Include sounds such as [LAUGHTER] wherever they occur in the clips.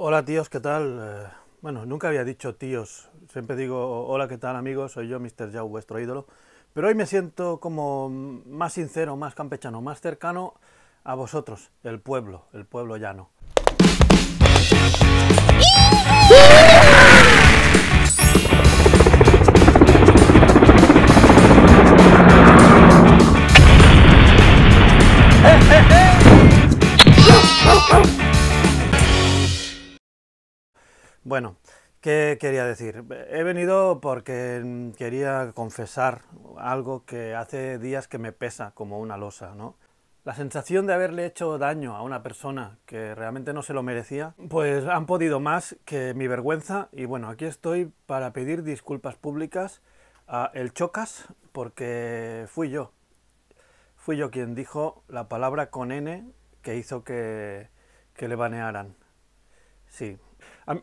Hola tíos, ¿qué tal? Eh, bueno, nunca había dicho tíos, siempre digo hola, ¿qué tal amigos? Soy yo, Mr. Yao, vuestro ídolo. Pero hoy me siento como más sincero, más campechano, más cercano a vosotros, el pueblo, el pueblo llano. ¡Eh, eh, eh! Bueno, ¿qué quería decir? He venido porque quería confesar algo que hace días que me pesa como una losa, ¿no? La sensación de haberle hecho daño a una persona que realmente no se lo merecía, pues han podido más que mi vergüenza y bueno, aquí estoy para pedir disculpas públicas a El Chocas porque fui yo. Fui yo quien dijo la palabra con N que hizo que, le banearan. Sí,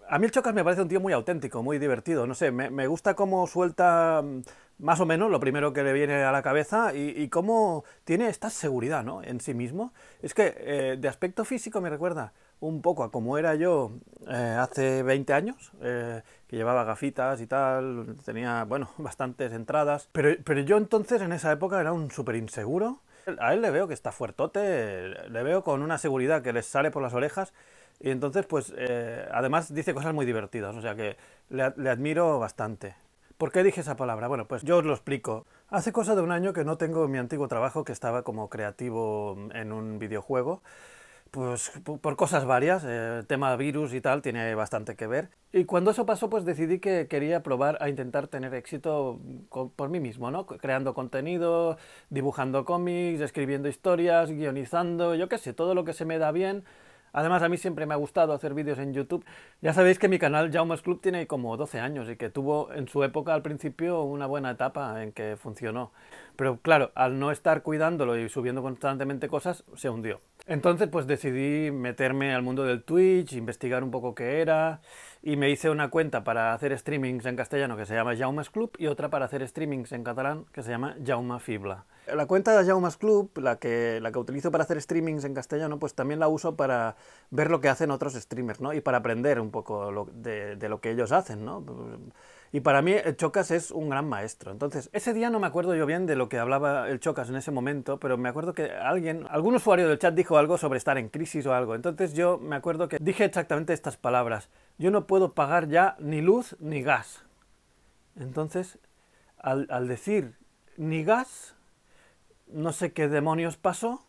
a, mí el Chocas me parece un tío muy auténtico, muy divertido. No sé, me, gusta cómo suelta mm, más o menos lo primero que le viene a la cabeza y, cómo tiene esta seguridad en sí mismo. Es que eh, de aspecto físico me recuerda un poco a cómo era yo eh, hace 20 años, eh, que llevaba gafitas y tal, tenía, bueno, [LAUGHS] bastantes entradas, pero, yo entonces en esa época era un súper inseguro. A él le veo que está fuertote, le veo con una seguridad que le sale por las orejas y entonces, pues, eh, además dice cosas muy divertidas, o sea que le, admiro bastante. ¿Por qué dije esa palabra? Bueno, pues yo os lo explico. Hace cosa de un año que no tengo mi antiguo trabajo, que estaba como creativo en un videojuego. Pues por cosas varias, el eh, tema virus y tal tiene bastante que ver. Y cuando eso pasó, pues decidí que quería probar a intentar tener éxito por mí mismo, ¿no? Creando contenido, dibujando cómics, escribiendo historias, guionizando, yo qué sé, todo lo que se me da bien Además, a mí siempre me ha gustado hacer vídeos en YouTube. Ya sabéis que mi canal Jaumes Club tiene como 12 años y que tuvo en su época al principio una buena etapa en que funcionó. Pero claro, al no estar cuidándolo y subiendo constantemente cosas, se hundió. Entonces, pues decidí meterme al mundo del Twitch, investigar un poco qué era y me hice una cuenta para hacer streamings en castellano que se llama Jaumes Club y otra para hacer streamings en catalán que se llama Jauma Fibla. La cuenta de Jaumas Club, la que, la que utilizo para hacer streamings en castellano, pues también la uso para ver lo que hacen otros streamers, ¿no? Y para aprender un poco de, lo que ellos hacen, ¿no? Y para mí el eh, Chocas es un gran maestro. Entonces, ese día no me acuerdo yo bien de lo que hablaba el Chocas en ese momento, pero me acuerdo que alguien, algún usuario del chat dijo algo sobre estar en crisis o algo. Entonces yo me acuerdo que dije exactamente estas palabras. Yo no puedo pagar ya ni luz ni gas. Entonces, al, al decir ni gas, no sé qué demonios pasó,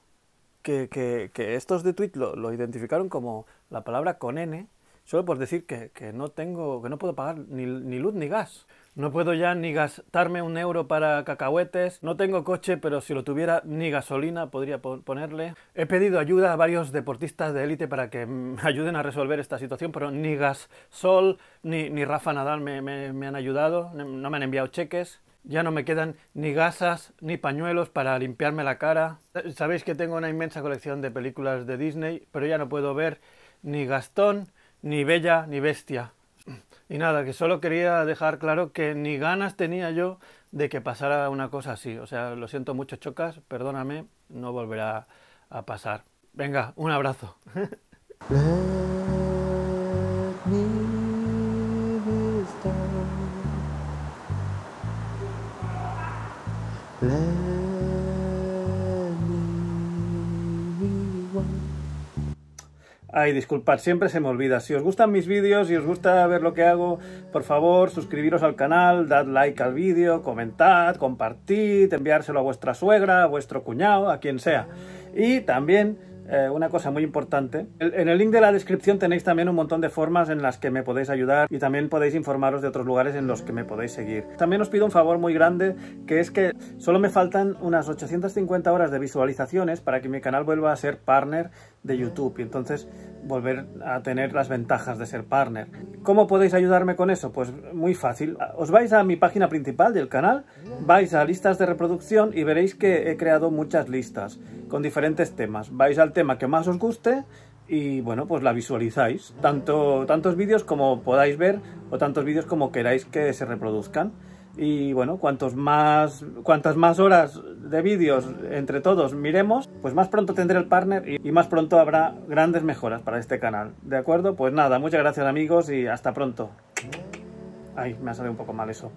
que, estos de Twitter lo, identificaron como la palabra con N, solo por decir que, no tengo, no puedo pagar ni, luz ni gas. No puedo ya ni gastarme un euro para cacahuetes, no tengo coche, pero si lo tuviera ni gasolina podría ponerle. He pedido ayuda a varios deportistas de élite para que me ayuden a resolver esta situación, pero ni Gasol ni, ni Rafa Nadal me han ayudado, no me han enviado cheques. Ya no me quedan ni gasas ni pañuelos para limpiarme la cara. Sabéis que tengo una inmensa colección de películas de Disney, pero ya no puedo ver ni Gastón, ni Bella, ni Bestia. Y nada, que solo quería dejar claro que ni ganas tenía yo de que pasara una cosa así. O sea, lo siento mucho, Chocas, perdóname, no volverá a pasar. Venga, un abrazo. [LAUGHS] Ay, disculpad, siempre se me olvida. Si os gustan mis vídeos y si os gusta ver lo que hago, por favor, suscribiros al canal, dad like al vídeo, comentad, compartid, enviárselo a vuestra suegra, a vuestro cuñado, a quien sea. Y también eh, una cosa muy importante. En el link de la descripción tenéis también un montón de formas en las que me podéis ayudar y también podéis informaros de otros lugares en los que me podéis seguir. También os pido un favor muy grande, que es que solo me faltan unas 850 horas de visualizaciones para que mi canal vuelva a ser partner de YouTube y entonces volver a tener las ventajas de ser partner. ¿Cómo podéis ayudarme con eso? Pues muy fácil. Os vais a mi página principal del canal, vais a listas de reproducción y veréis que he creado muchas listas con diferentes temas. Vais al tema que más os guste y bueno, pues la visualizáis. Tanto, tantos vídeos como podáis ver o tantos vídeos como queráis que se reproduzcan y bueno, cuantos más, cuantas más horas de vídeos entre todos miremos, pues más pronto tendré el partner y, y más pronto habrá grandes mejoras para este canal. ¿De acuerdo? Pues nada, muchas gracias amigos y hasta pronto. Ay, me ha salido un poco mal eso.